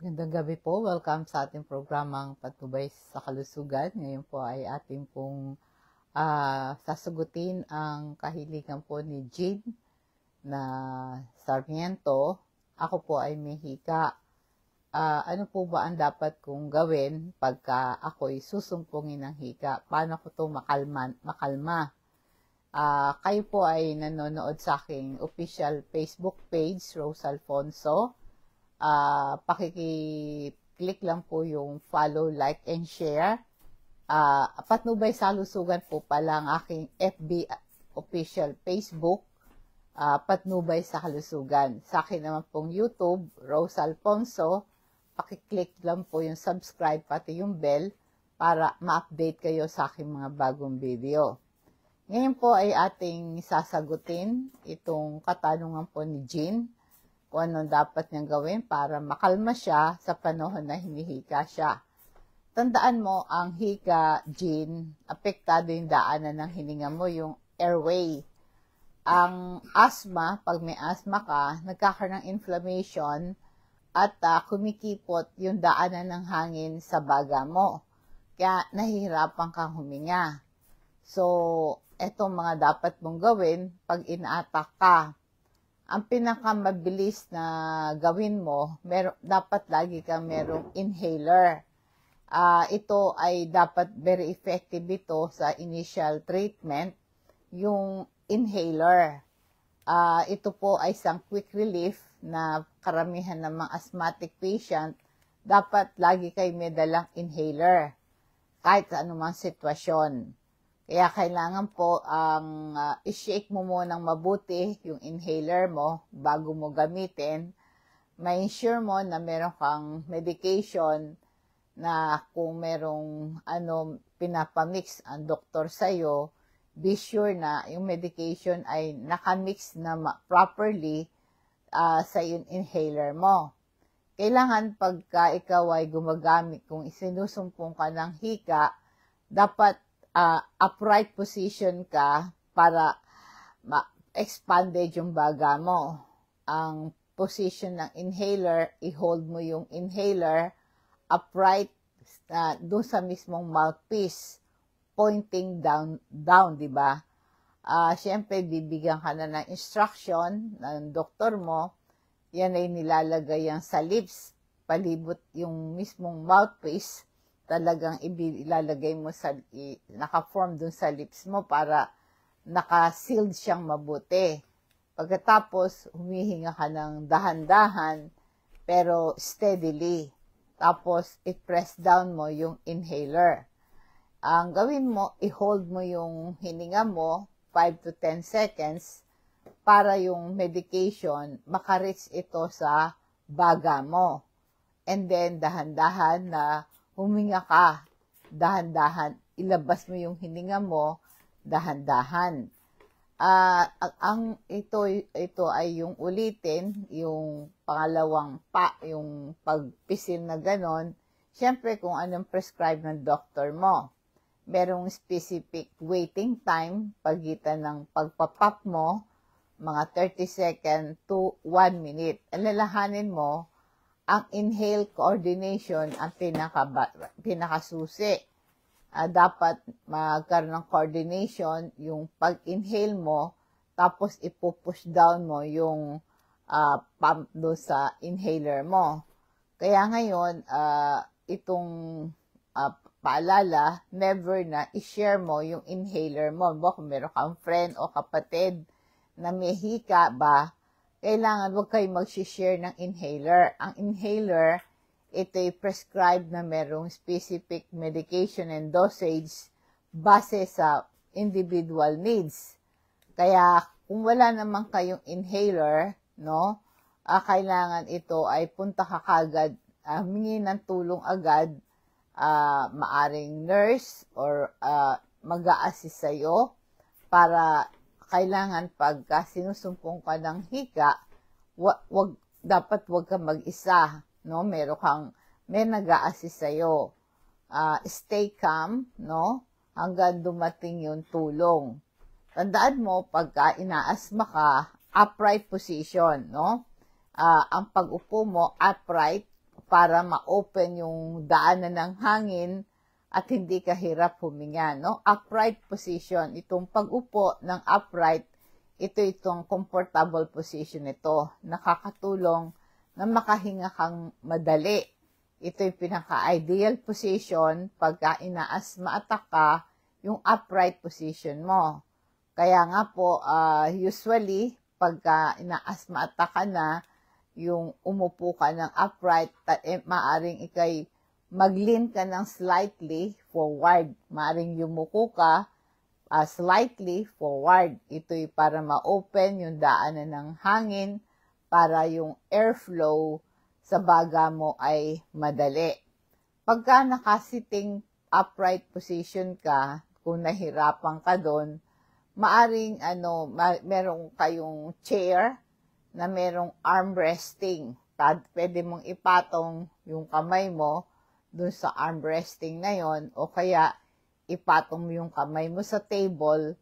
Magandang gabi po. Welcome sa ating programang Patubay sa Kalusugan. Ngayon po ay ating pong uh, sasagutin ang kahilingan po ni Jade na Sarmiento. Ako po ay Mehika. Uh, ah, ano po ba ang dapat kong gawin pagka ako'y susumpungin ng hika? Paano ko ito makalma? makalma? Uh, kayo po ay nanonood sa aking official Facebook page, Rose Alfonso uh, ah, pakiki-click lang po yung follow, like, and share. Uh, patnubay salusugan po pala ang aking FB official Facebook, uh, patnubay sa kalusugan. Sa akin naman pong YouTube, Rose Alfonso, pakiclick lang po yung subscribe pati yung bell para ma-update kayo sa aking mga bagong video. Ngayon po ay ating sasagutin itong katanungan po ni Jean kung anong dapat niyang gawin para makalma siya sa panahon na hinihika siya. Tandaan mo, ang hika, gene, apektado yung daanan ng hininga mo, yung airway. Ang asthma, pag may asthma ka, nagkakaroon ng inflammation at uh, kumikipot yung daanan ng hangin sa baga mo. Kaya nahihirapan kang huminga. So, etong mga dapat mong gawin pag inaatak ka ang pinakamabilis na gawin mo, mer- dapat lagi kang merong inhaler. Uh, ito ay dapat very effective ito sa initial treatment, yung inhaler. Uh, ito po ay isang quick relief na karamihan ng mga asthmatic patient, dapat lagi kayo may dalang inhaler kahit sa anumang sitwasyon. Kaya kailangan po ang uh, i-shake mo muna munang mabuti yung inhaler mo bago mo gamitin. May sure mo na meron kang medication na kung merong ano pinapamix ang doktor sa iyo, be sure na yung medication ay nakamix na properly uh, sa yung inhaler mo. Kailangan pagka ikaw ay gumagamit, kung isinusumpong ka ng hika, dapat uh, upright position ka para ma-expanded yung baga mo. Ang position ng inhaler, i-hold mo yung inhaler upright uh, ah, doon sa mismong mouthpiece pointing down, down di ba? Uh, ah, Siyempre, bibigyan ka na ng instruction ng doktor mo. Yan ay nilalagay yan sa lips, palibot yung mismong mouthpiece talagang ilalagay mo sa, i, naka-form dun sa lips mo para naka-sealed siyang mabuti. Pagkatapos, humihinga ka ng dahan-dahan, pero steadily. Tapos, i-press down mo yung inhaler. Ang gawin mo, i-hold mo yung hininga mo 5 to 10 seconds para yung medication makareach ito sa baga mo. And then, dahan-dahan na huminga ka, dahan-dahan. Ilabas mo yung hininga mo, dahan-dahan. Uh, ang ito ito ay yung ulitin, yung pangalawang pa, yung pagpisil na ganon. Siyempre kung anong prescribe ng doctor mo. Merong specific waiting time pagitan ng pagpapap mo, mga 30 second to 1 minute. Alalahanin mo ang inhale coordination ang pinaka pinakasusi. Uh, dapat magkaroon ng coordination yung pag-inhale mo tapos ipupush down mo yung uh, pump do sa inhaler mo. Kaya ngayon, uh, itong uh, paalala, never na i-share mo yung inhaler mo. Bo, kung meron kang friend o kapatid na may hika ba, kailangan wag kayo mag-share ng inhaler. Ang inhaler, ito ay prescribed na merong specific medication and dosage base sa individual needs. Kaya kung wala naman kayong inhaler, no, uh, kailangan ito ay punta ka agad, uh, ah, mingi ng tulong agad, uh, maaring nurse or uh, mag-a-assist sa'yo para kailangan pagka ah, sinusumpong ka ng higa, wa, wag, dapat wag ka mag-isa. No? Meron kang, may nag-a-assist sa'yo. Uh, stay calm, no? Hanggang dumating yung tulong. Tandaan mo, pagka ah, inaasma ka, upright position, no? Uh, ang pag-upo mo, upright, para ma-open yung daanan ng hangin at hindi ka hirap huminga. No? Upright position, itong pag-upo ng upright, ito itong comfortable position ito. Nakakatulong na makahinga kang madali. Ito yung pinaka-ideal position pagka inaasma attack ka, yung upright position mo. Kaya nga po, uh, usually, pagka inaasma attack ka na, yung umupo ka ng upright, eh, maaring ikay mag-lean ka ng slightly forward. Maring yumuko ka uh, slightly forward. Ito'y para ma-open yung daanan ng hangin para yung airflow sa baga mo ay madali. Pagka nakasiting upright position ka, kung nahirapan ka doon, maaring ano, ma- merong kayong chair na merong arm resting. Pwede mong ipatong yung kamay mo dun sa arm resting na yon o kaya ipatong mo yung kamay mo sa table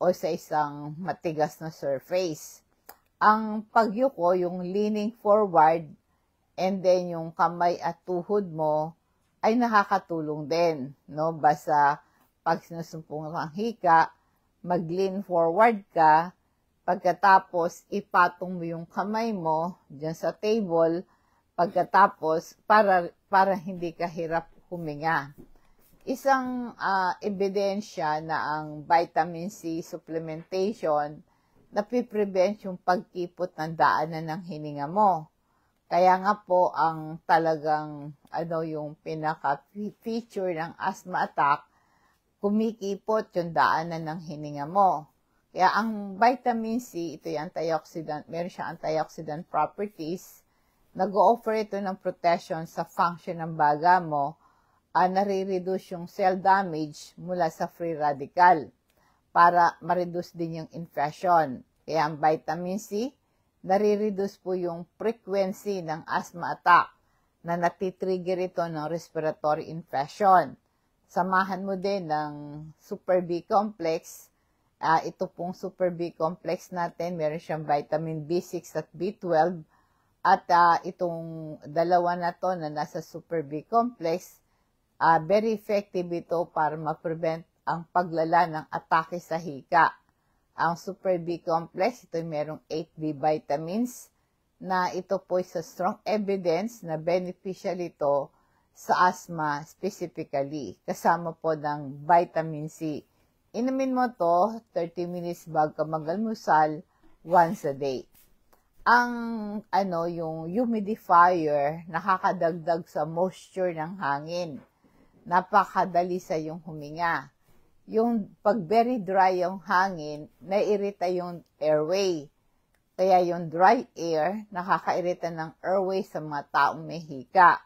o sa isang matigas na surface. Ang pagyuko, yung leaning forward, and then yung kamay at tuhod mo ay nakakatulong din. No? Basta pag sinusumpong ng hika, mag-lean forward ka, pagkatapos ipatong mo yung kamay mo dyan sa table, pagkatapos para para hindi ka hirap huminga. Isang uh, ebidensya na ang vitamin C supplementation napiprevent yung pagkipot ng daanan ng hininga mo. Kaya nga po ang talagang ano yung pinaka-feature ng asthma attack, kumikipot yung daanan ng hininga mo. Kaya ang vitamin C, ito yung antioxidant, meron siya antioxidant properties nag-o-offer ito ng protection sa function ng baga mo, uh, nare-reduce yung cell damage mula sa free radical para ma-reduce din yung infection. Kaya ang vitamin C, nare-reduce po yung frequency ng asthma attack na natitrigger ito ng respiratory infection. Samahan mo din ng Super B complex. Uh, ito pong Super B complex natin, meron siyang vitamin B6 at B12 at uh, itong dalawa na to na nasa Super B complex, uh, very effective ito para ma-prevent ang paglala ng atake sa hika. Ang Super B complex, ito merong 8B vitamins na ito po sa strong evidence na beneficial ito sa asthma specifically, kasama po ng vitamin C. Inumin mo to 30 minutes bago ka magalmusal once a day ang ano yung humidifier nakakadagdag sa moisture ng hangin. Napakadali sa yung huminga. Yung pag very dry yung hangin, naiirita yung airway. Kaya yung dry air, nakakairita ng airway sa mga taong may hika.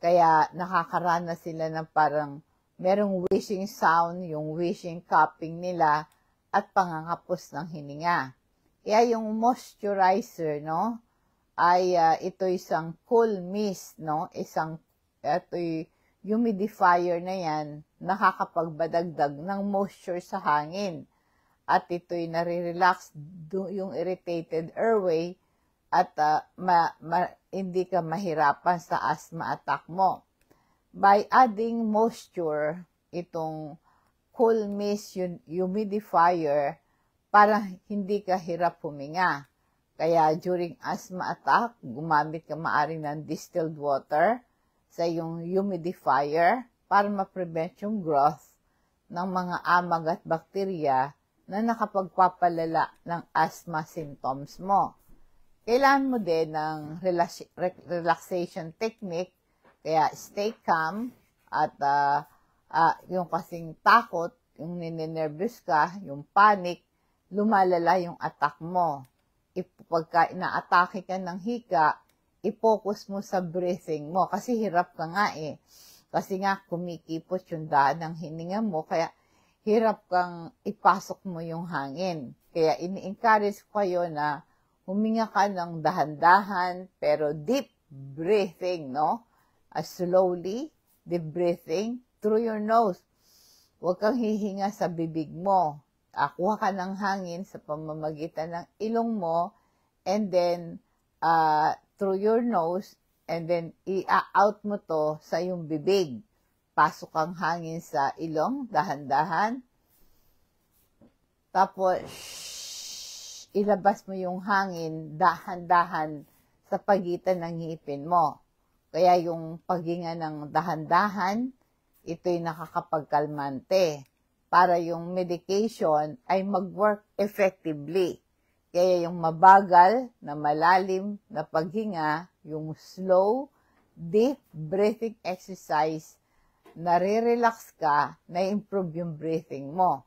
Kaya nakakaranas sila ng parang merong wishing sound, yung wishing cupping nila at pangangapos ng hininga. Kaya yung moisturizer, no, ay uh, ah, ito isang cool mist, no, isang, ito humidifier na yan, nakakapagbadagdag ng moisture sa hangin. At ito'y nare-relax yung irritated airway at uh, ma, ma, hindi ka mahirapan sa asthma attack mo. By adding moisture, itong cool mist humidifier, para hindi ka hirap huminga. Kaya during asthma attack, gumamit ka maaring ng distilled water sa iyong humidifier para ma-prevent yung growth ng mga amag at bakterya na nakapagpapalala ng asthma symptoms mo. Kailan mo din ng relax- relaxation technique, kaya stay calm at uh, uh, yung kasing takot, yung ninenervous ka, yung panic, lumalala yung attack mo. Pagka na-atake ka ng hika, i-focus mo sa breathing mo. Kasi hirap ka nga eh. Kasi nga kumikipot yung daan ng hininga mo. Kaya hirap kang ipasok mo yung hangin. Kaya ini-encourage ko kayo na huminga ka ng dahan-dahan pero deep breathing, no? Uh, slowly, deep breathing through your nose. Huwag kang hihinga sa bibig mo uh, kuha ka ng hangin sa pamamagitan ng ilong mo and then uh, through your nose and then i-out mo to sa yung bibig. Pasok ang hangin sa ilong, dahan-dahan. Tapos, shh, ilabas mo yung hangin dahan-dahan sa pagitan ng ngipin mo. Kaya yung paghinga ng dahan-dahan, ito'y nakakapagkalmante para yung medication ay mag-work effectively. Kaya yung mabagal na malalim na paghinga, yung slow, deep breathing exercise, nare-relax ka, na-improve yung breathing mo.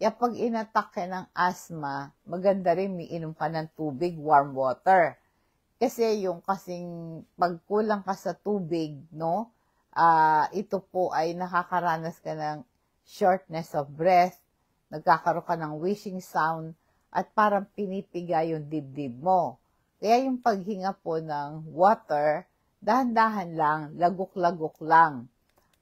Kaya pag inatak ka ng asthma, maganda rin miinom ka ng tubig, warm water. Kasi yung kasing pagkulang ka sa tubig, no, uh, ito po ay nakakaranas ka ng shortness of breath, nagkakaroon ka ng wishing sound, at parang pinipiga yung dibdib mo. Kaya yung paghinga po ng water, dahan-dahan lang, lagok-lagok lang.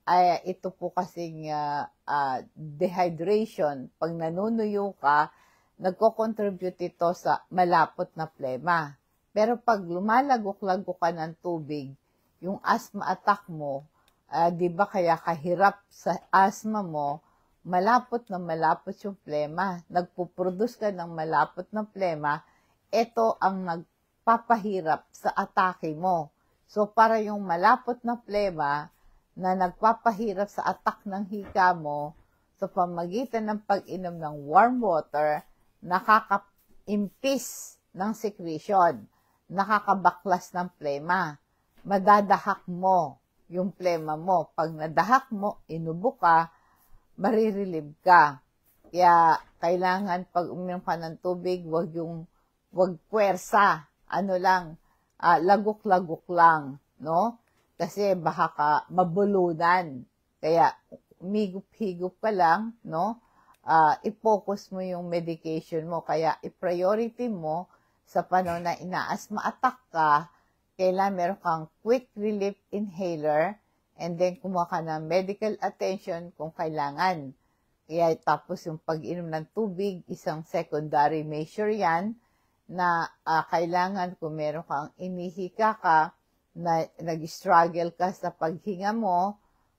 Ay, ito po kasing uh, uh, dehydration. Pag nanunuyo ka, nagko-contribute ito sa malapot na plema. Pero pag lumalagok-lagok ka ng tubig, yung asthma attack mo uh, di ba kaya kahirap sa asthma mo, malapot na malapot yung plema. Nagpuproduce ka ng malapot na plema, ito ang nagpapahirap sa atake mo. So, para yung malapot na plema na nagpapahirap sa atak ng hika mo, sa so pamagitan ng pag-inom ng warm water, nakakaimpis ng secretion, nakakabaklas ng plema, madadahak mo yung plema mo. Pag nadahak mo, inubo ka, marirelieve ka. Kaya kailangan pag uminom ka ng tubig, wag yung wag puwersa, ano lang, uh, lagok-lagok lang, no? Kasi baka ka mabulunan. Kaya umigup-higup ka lang, no? Uh, i-focus mo yung medication mo. Kaya i-priority mo sa panahon na inaasma attack ka, kailangan meron kang quick relief inhaler and then kumuha ka ng medical attention kung kailangan. Kaya tapos yung pag-inom ng tubig, isang secondary measure yan na uh, kailangan kung meron kang inihika ka, na nag-struggle ka sa paghinga mo,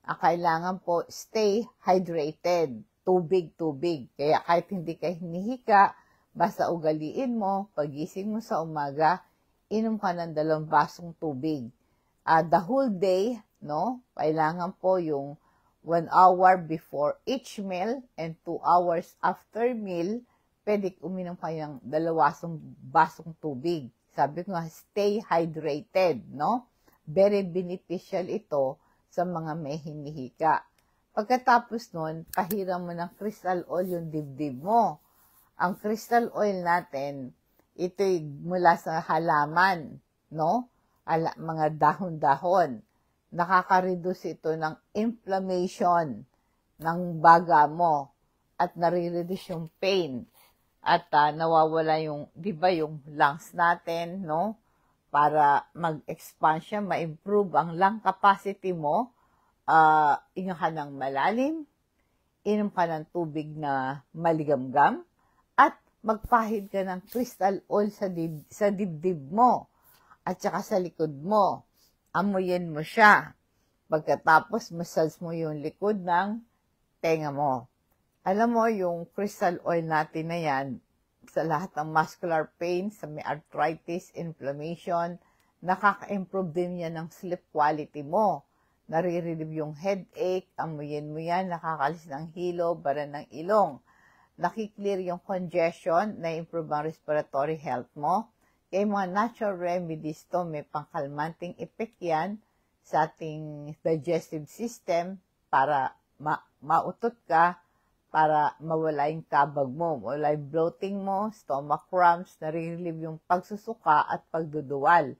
uh, kailangan po stay hydrated, tubig, tubig. Kaya kahit hindi ka hinihika, basta ugaliin mo, pagising mo sa umaga, inom ka ng dalawang basong tubig. Uh, the whole day, no? Kailangan po yung 1 hour before each meal and 2 hours after meal, pwede uminom kayo ng dalawasong basong tubig. Sabi ko nga, stay hydrated, no? Very beneficial ito sa mga may hinihika. Pagkatapos nun, pahiram mo ng crystal oil yung dibdib mo. Ang crystal oil natin, ito'y mula sa halaman, no? Ala, mga dahon-dahon. Nakaka-reduce ito ng inflammation ng baga mo at nare-reduce yung pain at uh, nawawala yung, di ba, yung lungs natin, no? Para mag-expand siya, ma-improve ang lung capacity mo, uh, ah, inom ka ng malalim, inom ka ng tubig na maligamgam, at magpahid ka ng crystal oil sa, dib, sa dibdib mo at saka sa likod mo. Amuyin mo siya. Pagkatapos, massage mo yung likod ng tenga mo. Alam mo, yung crystal oil natin na yan, sa lahat ng muscular pain, sa may arthritis, inflammation, nakaka-improve din yan ng sleep quality mo. Narirelieve yung headache, amuyin mo yan, nakakalis ng hilo, bara ng ilong nakiklear yung congestion, na-improve ang respiratory health mo. Kaya mga natural remedies to, may pangkalmanting effect yan sa ating digestive system para ma- mautot ka, para mawala yung kabag mo, mawala yung bloating mo, stomach cramps, nare-relieve yung pagsusuka at pagduduwal.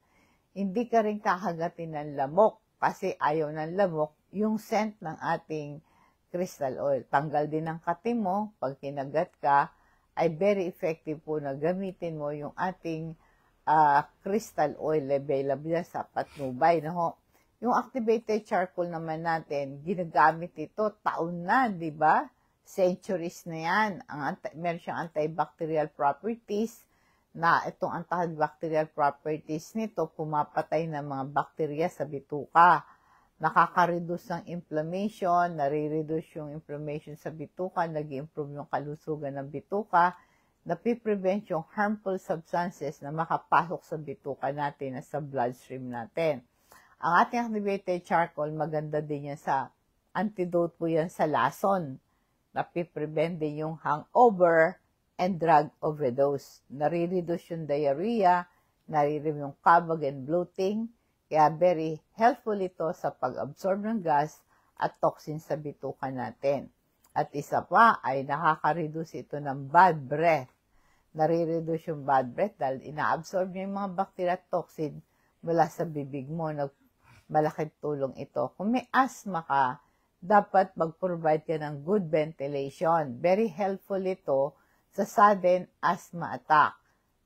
Hindi ka rin kakagatin ng lamok kasi ayaw ng lamok yung scent ng ating crystal oil. Tanggal din ng kati mo pag kinagat ka ay very effective po na gamitin mo yung ating uh, crystal oil available sa patnubay. No? Yung activated charcoal naman natin, ginagamit ito taon na, di ba? Centuries na yan. Ang anti- meron siyang antibacterial properties na itong antibacterial properties nito pumapatay ng mga bakterya sa bituka nakaka-reduce ng inflammation, nare-reduce yung inflammation sa bituka, nag improve yung kalusugan ng bituka, napiprevent yung harmful substances na makapasok sa bituka natin at sa bloodstream natin. Ang ating activated charcoal, maganda din yan sa antidote po yan sa lason. Napiprevent din yung hangover and drug overdose. Nare-reduce yung diarrhea, nare-reduce yung kabag and bloating, kaya very helpful ito sa pag-absorb ng gas at toxin sa bituka natin. At isa pa ay nakaka-reduce ito ng bad breath. Nare-reduce yung bad breath dahil inaabsorb niya yung mga bacteria at toxin mula sa bibig mo. Nag malaking tulong ito. Kung may asthma ka, dapat mag-provide ka ng good ventilation. Very helpful ito sa sudden asthma attack.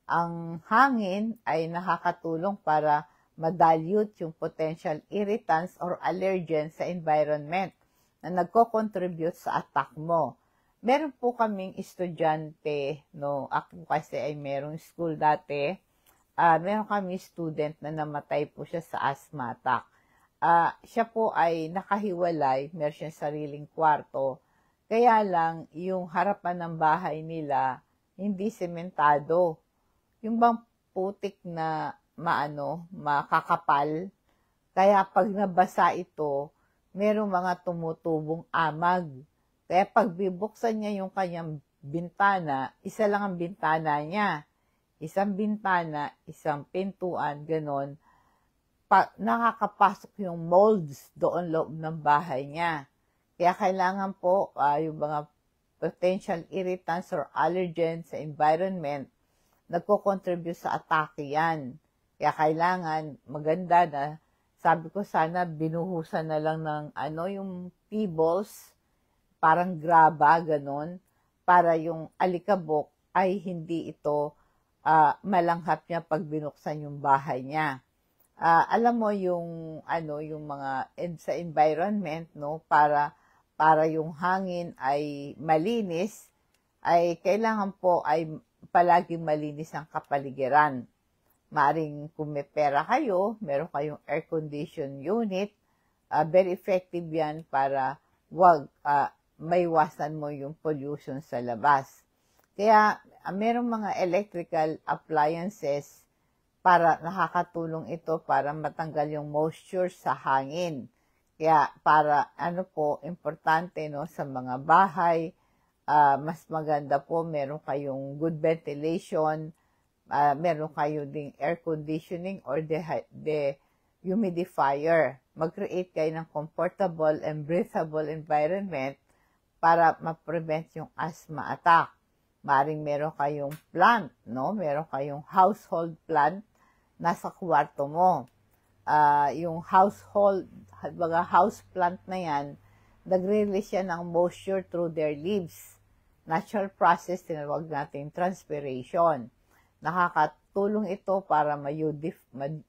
Ang hangin ay nakakatulong para madalute yung potential irritants or allergens sa environment na nagko-contribute sa attack mo. Meron po kaming estudyante, no, ako kasi ay merong school dati, uh, meron kami student na namatay po siya sa asthma attack. Uh, siya po ay nakahiwalay, meron siyang sariling kwarto, kaya lang yung harapan ng bahay nila hindi sementado. Yung bang putik na maano, makakapal. Kaya pag nabasa ito, merong mga tumutubong amag. Kaya pag bibuksan niya yung kanyang bintana, isa lang ang bintana niya. Isang bintana, isang pintuan, ganon. Pa- nakakapasok yung molds doon loob ng bahay niya. Kaya kailangan po uh, yung mga potential irritants or allergens sa environment, nagko-contribute sa atake yan. Kaya kailangan maganda na sabi ko sana binuhusan na lang ng ano yung pebbles, parang graba, ganon, para yung alikabok ay hindi ito uh, malanghap niya pag binuksan yung bahay niya. Uh, alam mo yung ano yung mga sa environment no para para yung hangin ay malinis ay kailangan po ay palaging malinis ang kapaligiran Maring kung may pera kayo, meron kayong air condition unit, uh, very effective yan para wag uh, maiwasan mo yung pollution sa labas. Kaya uh, merong mga electrical appliances para nakakatulong ito para matanggal yung moisture sa hangin. Kaya para ano po, importante no sa mga bahay, uh, mas maganda po meron kayong good ventilation, uh, meron kayo ding air conditioning or the, the humidifier. Mag-create kayo ng comfortable and breathable environment para ma-prevent yung asthma attack. Maring meron kayong plant, no? Meron kayong household plant nasa kwarto mo. Uh, yung household, baga house plant na yan, nag-release siya ng moisture through their leaves. Natural process, tinawag natin transpiration. Nakakatulong ito para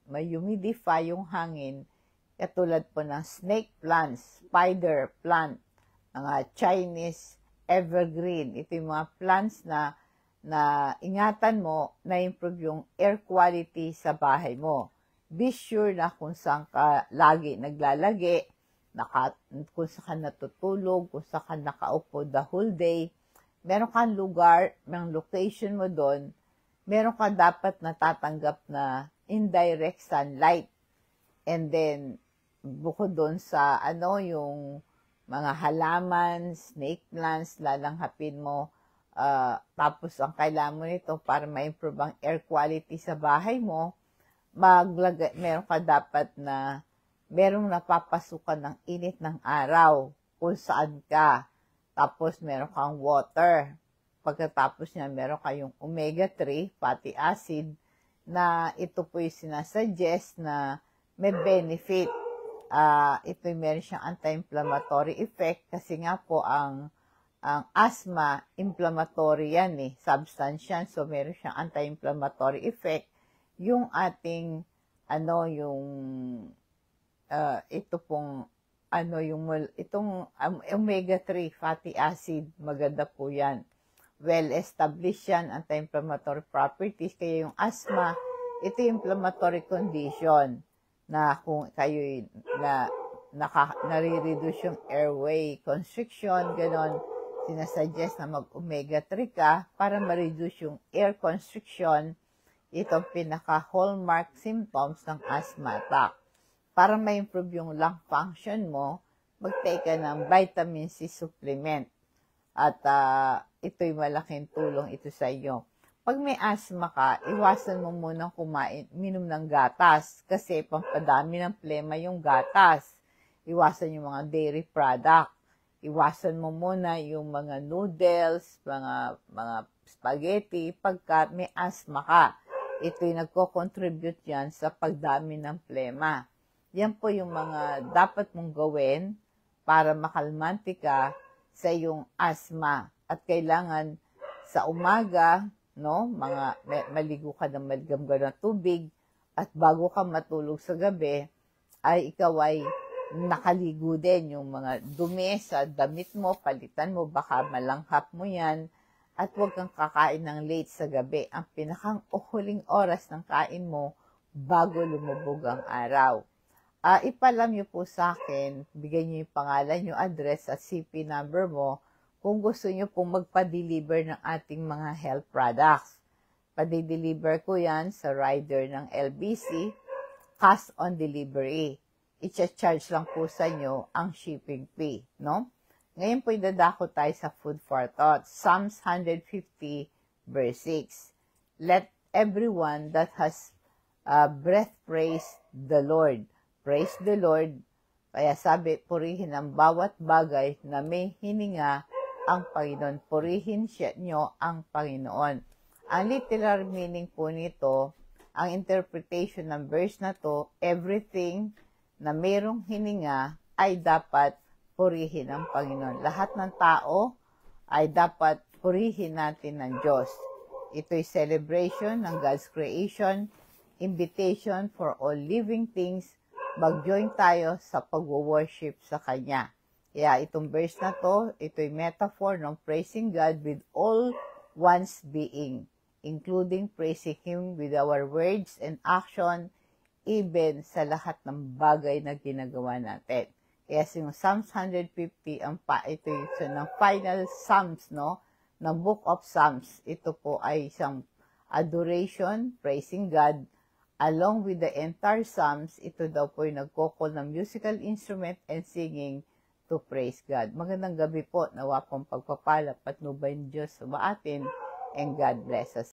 ma-humidify yung hangin katulad po ng snake plants, spider plant, mga Chinese evergreen. Ito yung mga plants na na ingatan mo na improve yung air quality sa bahay mo. Be sure na kung saan ka lagi naglalagi, naka, kung saan ka natutulog, kung saan ka nakaupo the whole day. Meron kang lugar, may location mo doon meron ka dapat natatanggap na indirect sunlight. And then, bukod doon sa ano, yung mga halaman, snake plants, lalanghapin mo. Uh, tapos ang kailangan mo nito para ma-improve ang air quality sa bahay mo, maglagay, meron ka dapat na merong napapasukan ng init ng araw kung saan ka. Tapos meron kang water. Pagkatapos niya, meron kayong omega-3 fatty acid na ito po yung sinasuggest na may benefit. Uh, ah, ito yung meron siyang anti-inflammatory effect kasi nga po ang ang asthma, inflammatory yan eh, substance yan. So, meron siyang anti-inflammatory effect. Yung ating, ano, yung, uh, ito pong, ano, yung, itong um, omega-3 fatty acid, maganda po yan well-established yan, anti-inflammatory properties. Kaya yung asthma, ito yung inflammatory condition na kung kayo na naka, nare-reduce yung airway constriction, ganon, sinasuggest na mag-omega-3 ka para ma-reduce yung air constriction, itong pinaka-hallmark symptoms ng asthma attack. Para ma-improve yung lung function mo, mag ka ng vitamin C supplement. At uh, ito'y malaking tulong ito sa iyo. Pag may asthma ka, iwasan mo muna kumain, minum ng gatas kasi pampadami ng plema yung gatas. Iwasan yung mga dairy product. Iwasan mo muna yung mga noodles, mga mga spaghetti pagka may asthma ka. Ito yung nagko-contribute yan sa pagdami ng plema. Yan po yung mga dapat mong gawin para makalmante ka sa iyong asthma at kailangan sa umaga, no, mga maligo ka ng maligamgam na tubig at bago ka matulog sa gabi ay ikaw ay nakaligo din yung mga dumi sa damit mo, palitan mo, baka malanghap mo yan at huwag kang kakain ng late sa gabi. Ang pinakang uhuling oras ng kain mo bago lumubog ang araw. Uh, ipalam niyo po sa akin, bigay niyo yung pangalan, yung address at CP number mo kung gusto nyo pong magpa-deliver ng ating mga health products. Padi-deliver ko yan sa rider ng LBC, cash on delivery. Icha-charge lang po sa inyo ang shipping fee, no? Ngayon po idadako tayo sa food for thought, Psalms 150 verse 6. Let everyone that has uh, breath praise the Lord. Praise the Lord. Kaya sabi, purihin ang bawat bagay na may hininga ang Panginoon. Purihin siya nyo ang Panginoon. Ang literal meaning po nito, ang interpretation ng verse na to, everything na mayroong hininga ay dapat purihin ang Panginoon. Lahat ng tao ay dapat purihin natin ng Diyos. Ito'y celebration ng God's creation, invitation for all living things. Mag-join tayo sa pag-worship sa Kanya. Yeah, itong verse na to, ito'y metaphor ng praising God with all one's being, including praising Him with our words and action, even sa lahat ng bagay na ginagawa natin. Kaya yung Psalms 150, ang pa, ito yung so, ng final Psalms, no? Ng Book of Psalms. Ito po ay isang adoration, praising God, along with the entire Psalms. Ito daw po yung nagkokol ng musical instrument and singing, to praise God. Magandang gabi po. Nawa pong pagpapala, patnubay ng Diyos sa atin, and God bless us.